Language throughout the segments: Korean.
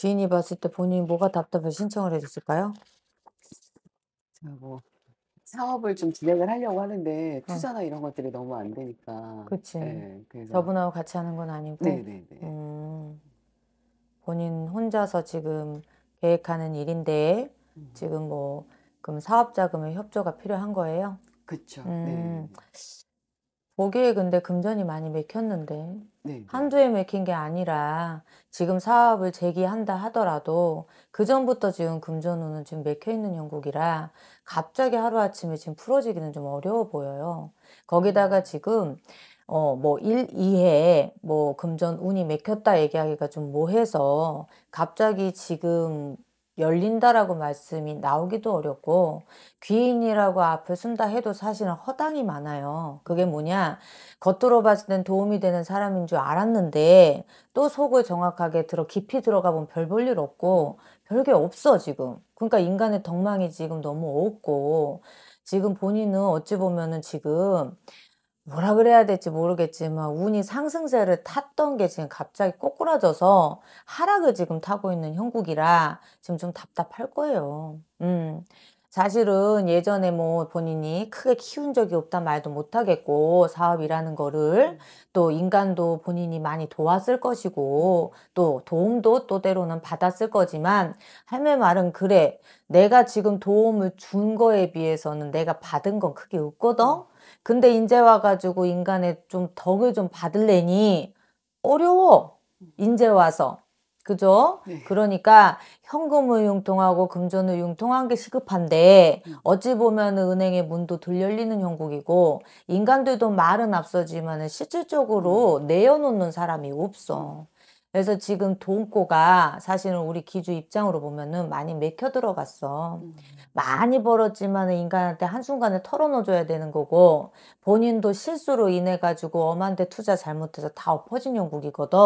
주인이 봤을 때 본인이 뭐가 답답해 신청을 해줬을까요? 아, 뭐 사업을 좀 진행을 하려고 하는데 네. 투자나 이런 것들이 너무 안 되니까. 그치. 네, 그래서 저분하고 같이 하는 건 아니고. 네네네. 음, 본인 혼자서 지금 계획하는 일인데 음. 지금 뭐 그럼 사업 자금의 협조가 필요한 거예요? 그쵸. 음, 네. 거기에 근데 금전이 많이 맥혔는데 네. 네. 한두 해 맥힌 게 아니라 지금 사업을 재기한다 하더라도 그 전부터 지금 금전운은 지금 맥혀 있는 형국이라 갑자기 하루아침에 지금 풀어지기는 좀 어려워 보여요. 거기다가 음. 지금 어, 뭐, 일, 이해, 뭐, 금전, 운이 맥혔다 얘기하기가 좀 뭐해서, 갑자기 지금 열린다라고 말씀이 나오기도 어렵고 귀인이라고 앞을 쓴다 해도 사실은 허당이 많아요. 그게 뭐냐? 겉으로 봤을 땐 도움이 되는 사람인 줄 알았는데 또 속을 정확하게 들어 깊이 들어가 보면 별볼일 없고 별게 없어 지금. 그러니까 인간의 덕망이 지금 너무 없고 지금 본인은 어찌 보면은 지금 뭐라 그래야 될지 모르겠지만 운이 상승세를 탔던 게 지금 갑자기 꼬꾸라져서 하락을 지금 타고 있는 형국이라 지금 좀 답답할 거예요. 음. 사실은 예전에 뭐 본인이 크게 키운 적이 없단 말도 못하겠고 사업이라는 거를 또 인간도 본인이 많이 도왔을 것이고 또 도움도 또 때로는 받았을 거지만 할매 말은 그래 내가 지금 도움을 준 거에 비해서는 내가 받은 건 크게 없거든 근데 인제 와가지고 인간의 좀 덕을 좀 받을래니 어려워. 인제 와서. 그죠? 네. 그러니까 현금을 융통하고 금전을 융통한 게 시급한데 음. 어찌 보면 은행의 문도 덜 열리는 형국이고 인간들도 말은 앞서지만 실질적으로 음. 내어놓는 사람이 없어. 음. 그래서 지금 돈고가 사실은 우리 기주 입장으로 보면은 많이 맥혀 들어갔어. 음. 많이 벌었지만 인간한테 한순간에 털어놓아줘야 되는 거고 본인도 실수로 인해 가지고 엄한데 투자 잘못해서 다 엎어진 영국이거든.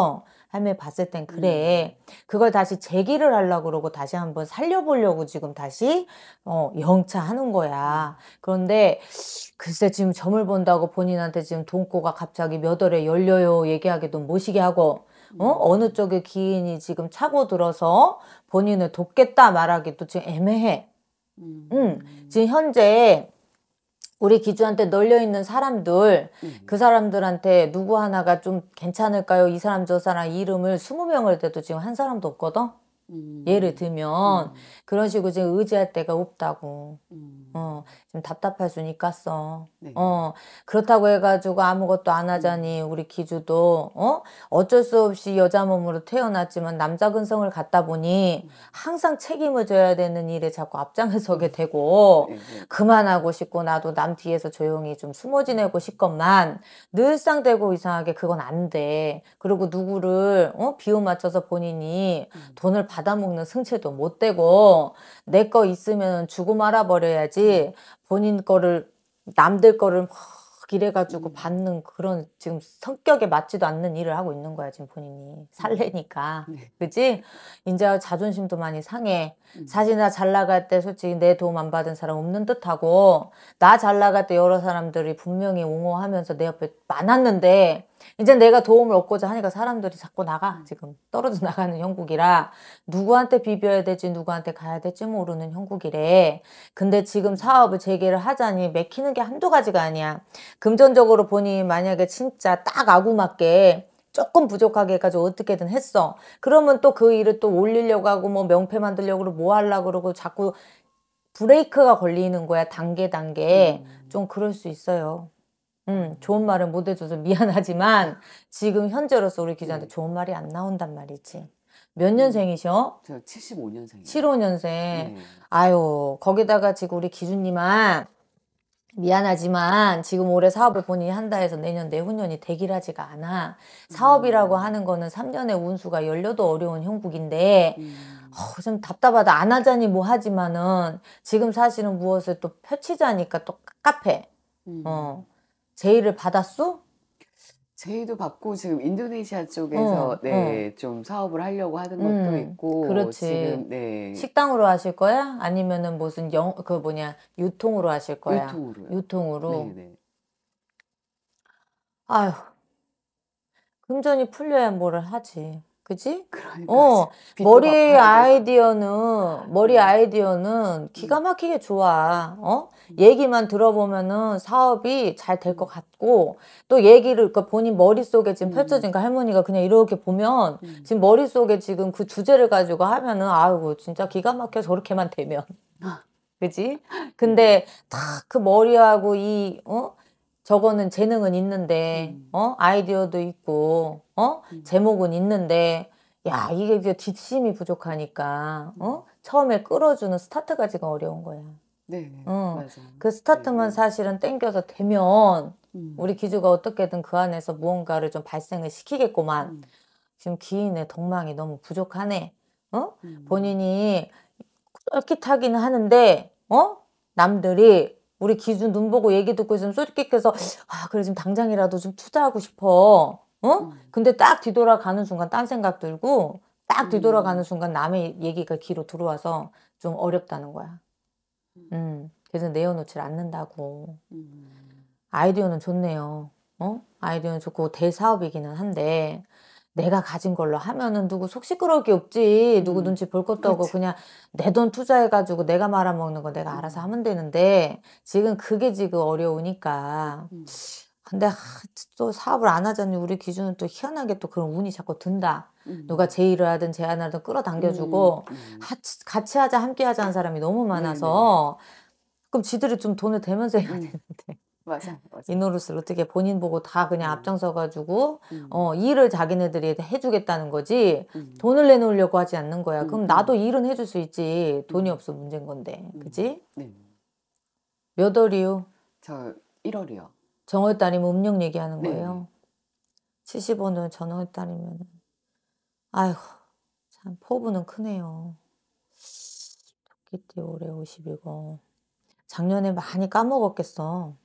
할매 봤을 땐 그래. 음. 그걸 다시 재기를 하려고 그러고 다시 한번 살려보려고 지금 다시 어 영차 하는 거야. 음. 그런데 글쎄 지금 점을 본다고 본인한테 지금 돈고가 갑자기 몇 월에 열려요 얘기하기도 모시게 하고 어? 음. 어느 쪽의 기인이 지금 차고 들어서 본인을 돕겠다 말하기도 지금 애매해. 음. 음. 지금 현재 우리 기준한테 널려 있는 사람들 음. 그 사람들한테 누구 하나가 좀 괜찮을까요? 이 사람 저 사람 이름을 스무 명을 대도 지금 한 사람도 없거든. 음. 예를 들면 음. 그런 식으로 지금 의지할 데가 없다고. 음. 어, 좀 답답할 순 있겠어. 네. 어, 그렇다고 해가지고 아무것도 안 음. 하자니 우리 기주도 어 어쩔 수 없이 여자 몸으로 태어났지만 남자 근성을 갖다 보니 음. 항상 책임을 져야 되는 일에 자꾸 앞장을 서게 음. 되고 네, 네. 그만하고 싶고 나도 남 뒤에서 조용히 좀 숨어 지내고 싶건만 늘상 되고 이상하게 그건 안 돼. 그리고 누구를 어 비호 맞춰서 본인이 돈을 받아먹는 승체도 못 되고 내 거 있으면 주고 말아버려야지. 본인 거를 남들 거를 막 이래가지고 음. 받는 그런 지금 성격에 맞지도 않는 일을 하고 있는 거야 지금 본인이 네. 살래니까 네. 그지 이제 자존심도 많이 상해 음. 사진이나 잘 나갈 때 솔직히 내 도움 안 받은 사람 없는 듯하고 나 잘 나갈 때 여러 사람들이 분명히 옹호하면서 내 옆에 많았는데 이제 내가 도움을 얻고자 하니까 사람들이 자꾸 나가 음. 지금 떨어져 나가는 형국이라 누구한테 비벼야 될지 누구한테 가야 될지 모르는 형국이래 근데 지금 사업을 재개를 하자니 맥히는 게 한두 가지가 아니야 금전적으로 보니 만약에 진짜 딱 아구 맞게 조금 부족하게 해가지고 어떻게든 했어 그러면 또 그 일을 또 올리려고 하고 뭐 명패 만들려고 그러고 뭐 하려고 그러고 자꾸 브레이크가 걸리는 거야 단계 단계 음. 좀 그럴 수 있어요 음, 좋은 말을못 해줘서 미안하지만 지금 현재로서 우리 기자한테 네. 좋은 말이 안 나온단 말이지. 몇 년생이셔? 저 75년생이요. 75년생. 네. 아유, 거기다가 지금 우리 기준님은 미안하지만 지금 올해 사업을 본인이 한다 해서 내년 내후년이 대길하지가 않아. 사업이라고 음. 하는 거는 3년의 운수가 열려도 어려운 형국인데 음. 어, 좀 답답하다. 안 하자니 뭐 하지만은 지금 사실은 무엇을 또 펼치자니까 또 깝깝해. 음. 어. 제의를 받았어? 제의도 받고 지금 인도네시아 쪽에서 어, 네좀 어. 사업을 하려고 하는 음, 것도 음, 있고 그렇지. 지금 네 식당으로 하실 거야? 아니면은 무슨 영 그 뭐냐 유통으로 하실 거야? 유통으로요. 유통으로. 네네. 아휴 금전이 풀려야 뭐를 하지. 그지? 그러니까 어 머리 아이디어는 머리 음. 아이디어는 기가 음. 막히게 좋아. 어 음. 얘기만 들어보면은 사업이 잘 될 것 같고 또 얘기를 그러니까 본인 머릿 속에 지금 펼쳐진 그 할머니가 그냥 이렇게 보면 지금 머릿 속에 지금 그 주제를 가지고 하면은 아이고 진짜 기가 막혀 저렇게만 되면. 아. 그지? 근데 다 그 머리하고 이 어? 저거는 재능은 있는데 음. 어 아이디어도 있고 어 음. 제목은 있는데 야 이게 뒷심이 부족하니까 어 음. 처음에 끌어주는 스타트가 지금 어려운 거야. 네, 응. 어. 맞아요. 그 스타트만 네, 네 사실은 땡겨서 되면 음. 우리 기주가 어떻게든 그 안에서 무언가를 좀 발생을 시키겠구만. 음. 지금 기인의 덕망이 너무 부족하네. 어? 음. 본인이 쫄깃하기 하는데, 어? 남들이 우리 기준 눈 보고 얘기 듣고 있으면 솔직해서 히아 그래 지금 당장이라도 좀 투자하고 싶어 어? 음. 근데 딱 뒤돌아가는 순간 딴 생각 들고 딱 뒤돌아가는 음. 순간 남의 얘기가 귀로 들어와서 좀 어렵다는 거야 음, 음. 그래서 내어놓질 않는다고 아이디어는 좋네요 어? 아이디어는 좋고 대사업이기는 한데 내가 가진 걸로 하면은 누구 속 시끄러울 게 없지. 누구 음. 눈치 볼 것도 그렇 없고 그냥 내 돈 투자해가지고 내가 말아먹는 거 내가 음. 알아서 하면 되는데 지금 그게 지금 어려우니까. 음. 근데 하, 또 사업을 안 하자니 우리 기준은 또 희한하게 또 그런 운이 자꾸 든다. 음. 누가 제의를 하든 제안을 하든 끌어당겨주고 하, 음. 음. 같이 하자 함께 하자는 하 사람이 너무 많아서 그럼 지들이 좀 돈을 대면서 해야 되는데 맞아, 음, 맞아. 이 노릇을 어떻게 본인 보고 다 그냥 음. 앞장서가지고 음. 어 일을 자기네들이 해주겠다는 거지 음. 돈을 내놓으려고 하지 않는 거야. 음, 그럼 음. 나도 일은 해줄 수 있지. 돈이 없어 문제인 건데, 그지? 네. 몇 월이요? 저 1월이요. 정월 달이면 음력 얘기하는 네. 거예요. 70원은 전월 달이면 아이고 참 포부는 크네요. 토끼띠 올해 50이고 작년에 많이 까먹었겠어.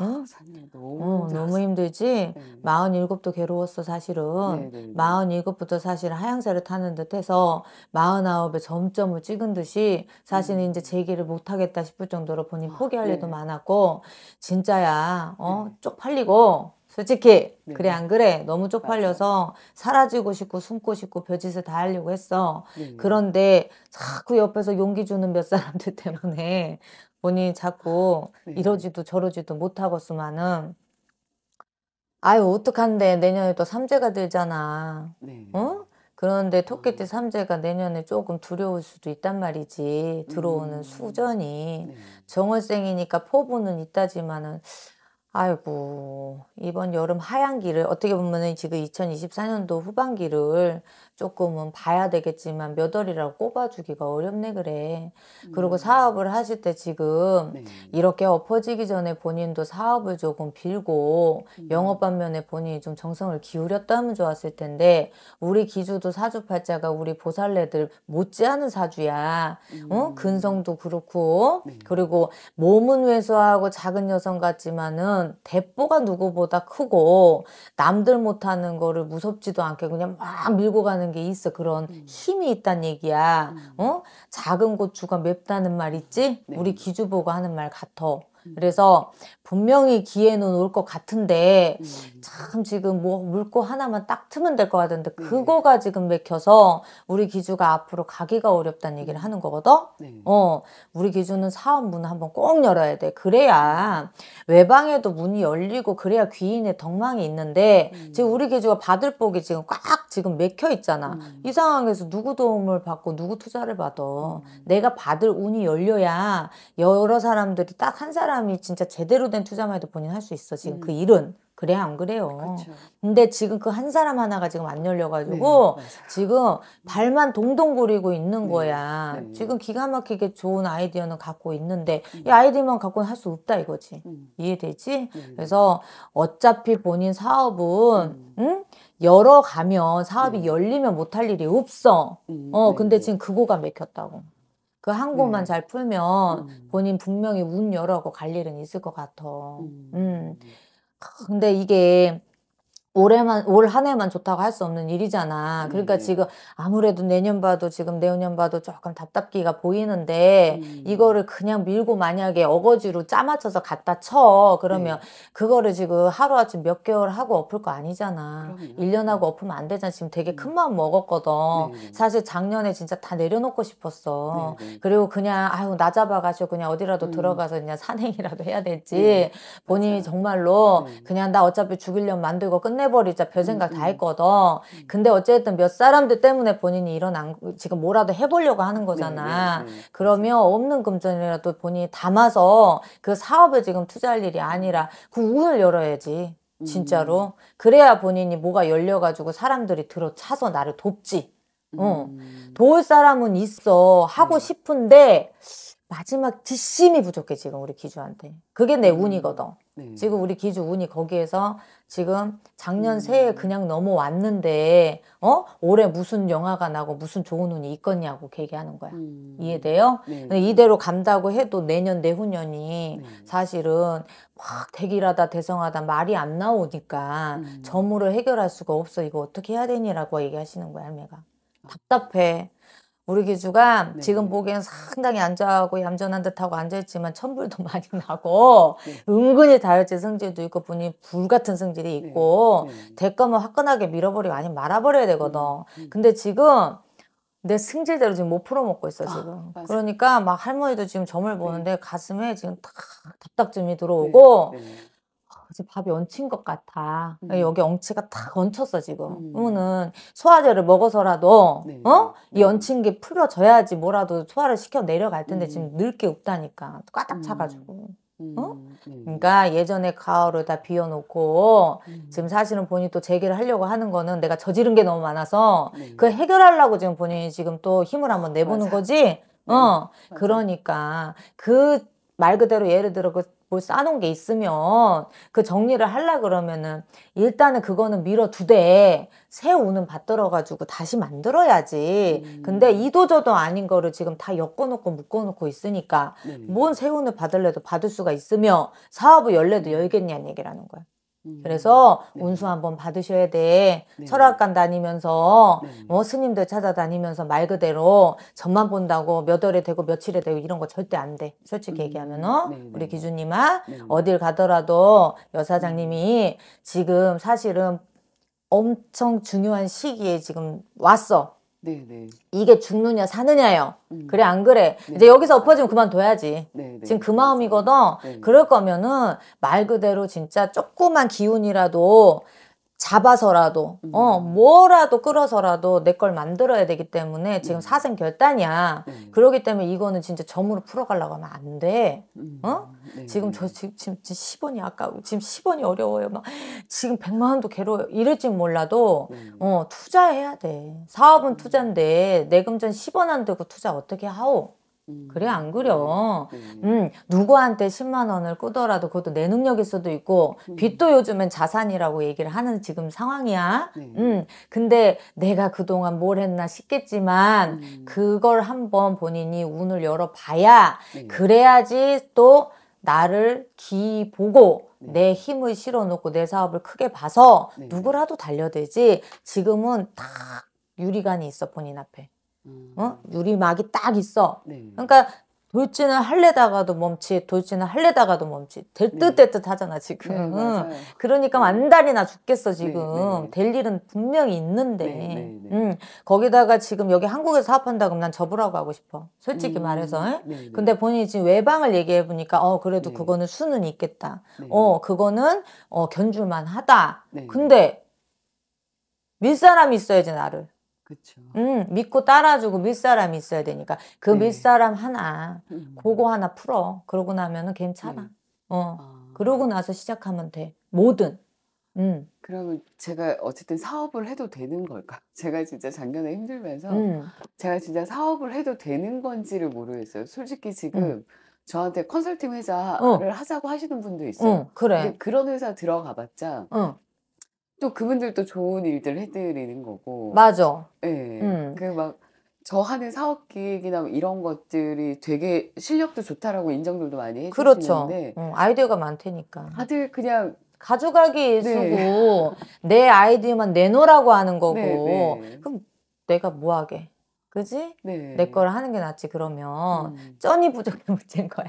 어? 산 네, 너무 어, 너무 힘들지. 네. 마흔일곱도 괴로웠어 사실은. 네, 마흔일곱부터 사실 하향세를 타는 듯해서 마흔아홉에 점점을 찍은 듯이 사실은 음. 이제 재기를 못하겠다 싶을 정도로 본인 아, 포기할 일도 많았고 진짜야 어 쪽팔리고 솔직히 네. 그래 안 그래 너무 쪽팔려서 맞아 사라지고 싶고 숨고 싶고 벼짓을 다 하려고 했어 네. 그런데 자꾸 옆에서 용기 주는 몇 사람들 때문에 본인이 자꾸 네. 이러지도 저러지도 못하고쓰면은 아유 어떡한데 내년에 또 삼재가 들잖아 응? 네. 어? 그런데 토끼띠 아. 삼재가 내년에 조금 두려울 수도 있단 말이지 들어오는 음. 수전이 네. 정월생이니까 포부는 있다지만은 아이고, 이번 여름 하얀기를 어떻게 보면은 지금 2024년도 후반기를 조금은 봐야 되겠지만 몇 월이라고 꼽아주기가 어렵네 그래. 그리고 음. 사업을 하실 때 지금 네. 이렇게 엎어지기 전에 본인도 사업을 조금 빌고 음. 영업 반면에 본인이 좀 정성을 기울였다면 좋았을 텐데 우리 기주도 사주팔자가 우리 보살레들 못지않은 사주야. 어? 음. 어? 근성도 그렇고 네. 그리고 몸은 왜소하고 작은 여성 같지만은 대포가 누구보다 크고 남들 못하는 거를 무섭지도 않게 그냥 막 밀고 가는 게 있어. 그런 음. 힘이 있다는 얘기야. 음. 어? 작은 고추가 맵다는 말 있지? 네. 우리 기주보고 하는 말같아 음. 그래서 분명히 기회는 올 것 같은데 음. 참 지금 뭐 물고 하나만 딱 트면 될 것 같은데 네. 그거가 지금 맥혀서 우리 기주가 앞으로 가기가 어렵다는 얘기를 음. 하는 거거든. 네. 어, 우리 기주는 사업 문을 한번 꼭 열어야 돼. 그래야 외방에도 문이 열리고 그래야 귀인의 덕망이 있는데 지금 우리 기주가 받을 복이 지금 꽉 지금 맥혀 있잖아. 이 상황에서 누구 도움을 받고 누구 투자를 받아. 내가 받을 운이 열려야 여러 사람들이 딱 한 사람 사람이 진짜 제대로 된 투자만 해도 본인 할 수 있어. 지금 그 음. 그 일은. 그래 안 그래요. 그렇 근데 지금 그 한 사람 하나가 지금 안 열려가지고 네, 지금 발만 동동거리고 있는 네, 거야. 네. 지금 기가 막히게 좋은 아이디어는 갖고 있는데 음. 이 아이디어만 갖고는 할 수 없다 이거지. 음. 이해되지? 네, 네. 그래서 어차피 본인 사업은 음. 응? 열어가면 사업이 음. 열리면 못할 일이 없어. 음, 어 네, 근데 지금 그거가 맥혔다고. 그한 곳만 음. 잘 풀면 음. 본인 분명히 문 열어고 갈 일은 있을 것 같아. 음. 음. 아, 근데 이게 올해만 올 한 해만 좋다고 할 수 없는 일이잖아. 그러니까 음. 지금 아무래도 내년 봐도 지금 내후년 봐도 조금 답답기가 보이는데 음. 이거를 그냥 밀고 만약에 어거지로 짜맞춰서 갖다 쳐 그러면 네. 그거를 지금 하루아침 몇 개월 하고 엎을 거 아니잖아. 그럼요. 1년 하고 네. 엎으면 안 되잖아. 지금 되게 네. 큰 마음 먹었거든. 네. 사실 작년에 진짜 다 내려놓고 싶었어. 네. 네. 그리고 그냥 아유 나 잡아가지고 그냥 어디라도 음. 들어가서 그냥 산행이라도 해야 될지 본인이 정말로 그냥 나 어차피 죽일년 만들고 끝내 끝내버리자 별 생각 다 음, 음. 했거든. 음. 근데 어쨌든 몇 사람들 때문에 본인이 일어난 지금 뭐라도 해보려고 하는 네, 네, 거잖아. 네, 그러면 없는 금전이라도 본인이 담아서 그사업을 지금 투자할 일이 아니라 그 운을 열어야지. 진짜로. 그래야 본인이 뭐가 열려가지고 사람들이 들어차서 나를 돕지. 어. 도울 사람은 있어. 하고 싶은데, 마지막 뒷심이 부족해, 지금 우리 기주한테. 그게 내 운이거든. 네. 지금 우리 기주 운이 거기에서 지금 작년 음. 새해 그냥 넘어왔는데 어 올해 무슨 영화가 나고 무슨 좋은 운이 있겠냐고 얘기하는 거야 음. 이해돼요? 네. 이대로 간다고 해도 내년 내후년이 네. 사실은 막 대기라다 대성하다 말이 안 나오니까 음. 점으로 해결할 수가 없어 이거 어떻게 해야 되니라고 얘기하시는 거야 할매가 아. 답답해 우리 기주가 네. 지금 보기엔 상당히 안전하고 얌전한 듯하고 앉아있지만 천불도 많이 나고 네. 은근히 다혈질 성질도 있고 본인 불같은 성질이 네. 있고 네. 대검은 화끈하게 밀어버리고 아니면 말아버려야 되거든. 음, 음. 근데 지금 내 승질대로 지금 못 풀어먹고 있어 아, 지금. 아, 그러니까 막 할머니도 지금 점을 네. 보는데 가슴에 지금 탁 답답증이 들어오고 네. 지금 밥이 얹힌 것 같아. 그러니까 음. 여기 엉치가 탁 얹혔어 지금. 그러면은 음. 소화제를 먹어서라도 네. 어이 네. 얹힌 게 풀어져야지 뭐라도 소화를 시켜 내려갈 텐데 음. 지금 늘 게 없다니까 까딱 음. 차가지고. 어? 네. 그러니까 예전에 가을을 다 비워놓고 음. 지금 사실은 본인이 또재개를 하려고 하는 거는 내가 저지른 게 너무 많아서 네. 그 해결하려고 지금 본인이 지금 또 힘을 한번 내보는 맞아. 거지. 네. 어, 맞 그러니까 그 말 그대로 예를 들어 그뭘 뭐 싸놓은 게 있으면 그 정리를 하려 그러면은 일단은 그거는 밀어두되 새 운은 받들어가지고 다시 만들어야지. 음. 근데 이도저도 아닌 거를 지금 다 엮어놓고 묶어놓고 있으니까 음. 네. 뭔새 운을 받을래도 받을 수가 있으며 사업을 열래도 음. 열겠냐는 얘기라는 거야. 그래서 음. 네. 운수 한번 받으셔야 돼. 네. 철학관 다니면서 네. 뭐 스님들 찾아다니면서 말 그대로 점만 본다고 몇 월에 되고 며칠에 되고 이런 거 절대 안 돼. 솔직히 음. 얘기하면 어 네, 네, 우리 네. 기준님아 어딜 가더라도 여사장님이 음. 지금 사실은 엄청 중요한 시기에 지금 왔어. 네네. 이게 죽느냐 사느냐요. 음. 그래 안 그래. 네. 이제 여기서 엎어지면 그만둬야지. 네네. 지금 그 마음이거든. 네네. 그럴 거면은 말 그대로 진짜 조그만 기운이라도 잡아서라도 음. 어 뭐라도 끌어서라도 내 걸 만들어야 되기 때문에 지금 음. 사생 결단이야. 음. 그러기 때문에 이거는 진짜 점으로 풀어가려고 하면 안 돼. 음. 어? 네. 지금 네. 저 지금 지금 10원이 아까워. 지금 10원이 어려워요. 막 지금 100만 원도 괴로워요. 이럴지 몰라도 음. 어 투자해야 돼. 사업은 음. 투자인데 내금 전 10원 안 되고 투자 어떻게 하오? 그래 음. 안 그려. 음. 음. 누구한테 10만 원을 꾸더라도 그것도 내 능력일 수도 있고 음. 빚도 요즘엔 자산이라고 얘기를 하는 지금 상황이야. 네. 음. 근데 내가 그동안 뭘 했나 싶겠지만 음. 그걸 한번 본인이 운을 열어 봐야 네. 그래야지 또 나를 기 보고 네. 내 힘을 실어 놓고 내 사업을 크게 봐서 네. 누구라도 달려되지 지금은 딱 유리관이 있어 본인 앞에. 어? 유리막이 딱 있어. 네. 그러니까 돌진을 할래다가도 멈칫, 돌진을 할래다가도 멈칫. 될듯 될듯 네. 하잖아, 지금. 네, 그러니까 완달이나 네. 죽겠어, 네, 지금. 네, 될 일은 분명히 있는데. 응. 거기다가 지금 여기 한국에서 사업한다 그러면 난 접으라고 하고 싶어. 솔직히 음, 말해서. 근데 본인이 지금 외방을 얘기해 보니까, 어, 그래도 그거는 수는 있겠다. 어, 그거는, 어, 견줄만 하다. 근데, 밀 사람이 있어야지, 나를. 그쵸. 음, 믿고 따라주고 밑사람이 있어야 되니까 그 네. 밀사람 하나 음. 그거 하나 풀어. 그러고 나면은 괜찮아. 음. 네. 어. 아. 그러고 나서 시작하면 돼. 뭐든. 음. 그러면 제가 어쨌든 사업을 해도 되는 걸까? 제가 진짜 작년에 힘들면서 음. 제가 진짜 사업을 해도 되는 건지를 모르겠어요. 솔직히 지금 음. 저한테 컨설팅 회사를 어. 하자고 하시는 분도 어, 있어요. 응, 그래. 그런 회사 들어가봤자 응. 어. 또 그분들도 좋은 일들을 해드리는 거고. 맞아. 예. 음. 그막 저 하는 사업 기획이나 뭐 이런 것들이 되게 실력도 좋다라고 인정들도 많이 그렇죠. 해주시는데 그렇죠. 음, 응, 아이디어가 많다니까. 다들 그냥 가져가기 일고 네. 내 아이디어만 내놓으라고 하는 거고 네, 네. 그럼 내가 뭐 하게? 그지? 네. 내 거를 하는 게 낫지 그러면 음. 쩐이 부족해 문제인 거야.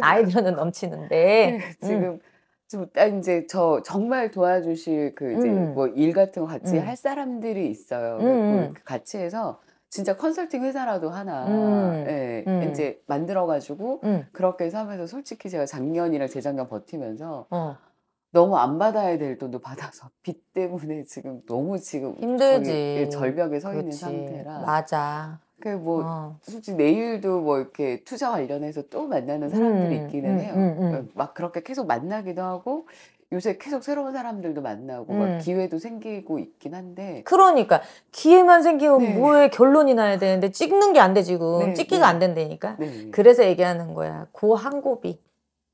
아이디어는 넘치는데 네, 지금 음. 일단 이제 저 정말 도와주실 그 이제 음. 뭐일 같은 거 같이 음. 할 사람들이 있어요. 음. 그 음. 그 같이 해서 진짜 컨설팅 회사라도 하나 음. 예, 음. 이제 만들어가지고 음. 그렇게 해서 하면서 솔직히 제가 작년이랑 재작년 버티면서 어. 너무 안 받아야 될 돈도 받아서 빚 때문에 지금 너무 지금 힘들지 예, 절벽에 서 있는 상태라 맞아 그뭐 그러니까 아. 어. 솔직히 내일도 뭐 이렇게 투자 관련해서 또 만나는 사람들이 음, 있기는 음, 해요. 음, 음. 그러니까 막 그렇게 계속 만나기도 하고 요새 계속 새로운 사람들도 만나고 막 음. 기회도 생기고 있긴 한데 그러니까 기회만 생기면 네. 뭐에 결론이 나야 되는데 찍는 게 안 돼 지금 네, 찍기가 네. 안 된다니까 네, 네. 그래서 얘기하는 거야 고항고비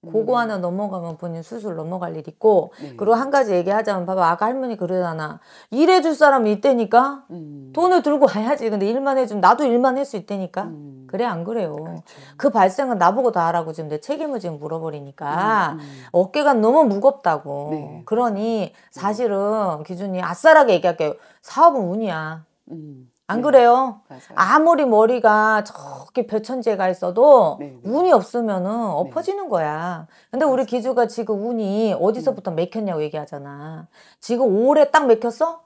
그거 음. 하나 넘어가면 본인 수술 넘어갈 일 있고 음. 그리고 한 가지 얘기하자면 봐봐 아까 할머니 그러잖아 일해줄 사람이 있다니까 음. 돈을 들고 가야지 근데 일만 해주면 나도 일만 할 수 있다니까 음. 그래 안 그래요 그렇죠. 그 발생은 나보고 다 하라고 지금 내 책임을 지금 물어버리니까 음, 음. 어깨가 너무 무겁다고 네. 그러니 그렇죠. 사실은 기준이 아싸라게 얘기할게요 사업은 운이야 음. 안 네. 그래요? 맞아요. 아무리 머리가 저기 벼천재가 있어도 네, 네. 운이 없으면은 엎어지는 거야. 근데 우리 기주가 지금 운이 어디서부터 음. 맥혔냐고 얘기하잖아. 지금 오래 딱 맥혔어?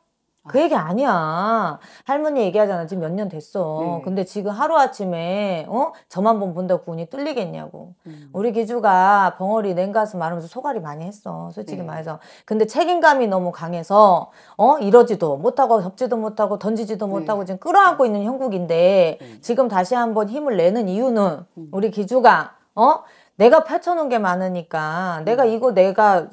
그 얘기 아니야. 할머니 얘기하잖아. 지금 몇 년 됐어. 네. 근데 지금 하루아침에, 어? 저만 본 본다고 운이 뚫리겠냐고. 음. 우리 기주가 벙어리 냉가스 말하면서 소갈이 많이 했어. 솔직히 네. 말해서. 근데 책임감이 너무 강해서, 어? 이러지도 못하고, 접지도 못하고, 던지지도 네. 못하고, 지금 끌어안고 네. 있는 형국인데, 네. 지금 다시 한번 힘을 내는 이유는, 음. 우리 기주가, 어? 내가 펼쳐놓은 게 많으니까, 내가 음. 이거 내가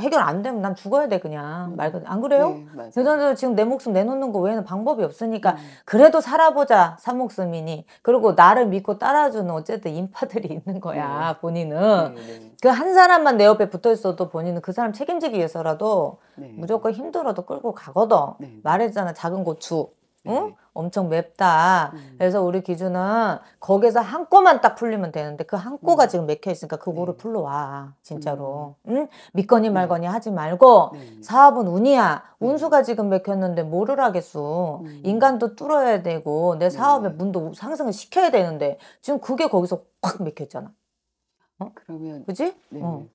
해결 안 되면 난 죽어야 돼 그냥 음. 말 그대로 안 그래요? 네, 여자들 지금 내 목숨 내놓는 거 외에는 방법이 없으니까 음. 그래도 살아보자 삼목숨이니 그리고 나를 믿고 따라주는 어쨌든 인파들이 있는 거야 네. 본인은 네, 네. 그한 사람만 내 옆에 붙어 있어도 본인은 그 사람 책임지기 위해서라도 네. 무조건 힘들어도 끌고 가거든 네. 말했잖아 작은 고추 어? 네. 엄청 맵다. 음. 그래서 우리 기준은 거기서 한 꼬만 딱 풀리면 되는데 그 한 꼬가 음. 지금 맥혀 있으니까 그거를 네. 풀러와 진짜로. 음. 응? 믿거니 네. 말거니 하지 말고 네. 사업은 운이야. 네. 운수가 지금 맥혔는데 뭐를 하겠소. 음. 인간도 뚫어야 되고 내 사업의 문도 상승을 시켜야 되는데 지금 그게 거기서 확 맥혔잖아. 어? 그러면 그지? 네. 어.